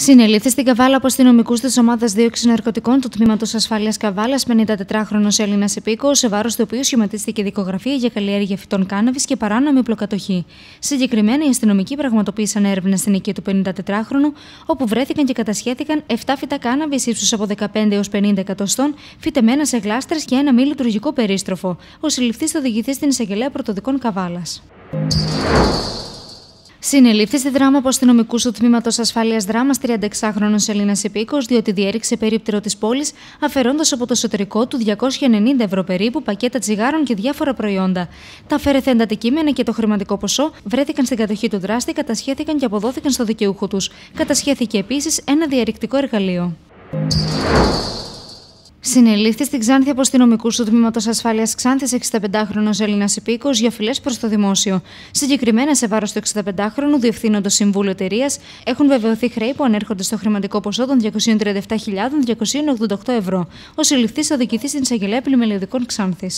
Συνελήφθη στην Καβάλα από αστυνομικούς της ομάδας δίωξη ναρκωτικών του τμήματος Ασφάλειας Καβάλας, 54χρονο Έλληνας Επίκο, σε βάρος του οποίου σχηματίστηκε δικογραφία για καλλιέργεια φυτών κάναβης και παράνομη πλοκατοχή. Συγκεκριμένα, οι αστυνομικοί πραγματοποίησαν έρευνα στην οικία του 54χρονου, όπου βρέθηκαν και κατασχέθηκαν 7 φυτά κάναβης ύψους από 15 έω 50 εκατοστών, φυτεμένα σε γλάστρες και ένα μη λειτουργικό περίστροφο. Ο συλληφθής οδηγηθεί στην εισαγγελέα πρωτοδικών Καβάλας. Συνελήφθη στη δράμα από αστυνομικούς του τμήματος ασφάλειας δράμας 36χρονο Ελίνα υπήκο, διότι διέριξε περίπτερο της πόλης, αφαιρώντας από το εσωτερικό του 290 ευρώ περίπου πακέτα τσιγάρων και διάφορα προϊόντα. Τα αφαιρεθέντα αντικείμενα και το χρηματικό ποσό βρέθηκαν στην κατοχή του δράστη, κατασχέθηκαν και αποδόθηκαν στο δικαιούχο τους. Κατασχέθηκε επίσης ένα διαρρηκτικό εργαλείο. Συνελήφθη στην Ξάνθη από αστυνομικού του Τμήματος Ασφάλειας Ξάνθης 65χρονο Έλληνα υπήκο για φυλές προς το δημόσιο. Συγκεκριμένα σε βάρος του 65χρονου διευθύνοντος συμβούλου εταιρείας έχουν βεβαιωθεί χρέη που ανέρχονται στο χρηματικό ποσό των 237.288 ευρώ. Ο συλληφθής οδηγηθεί στην εισαγγελέα επιμελητικών Ξάνθη.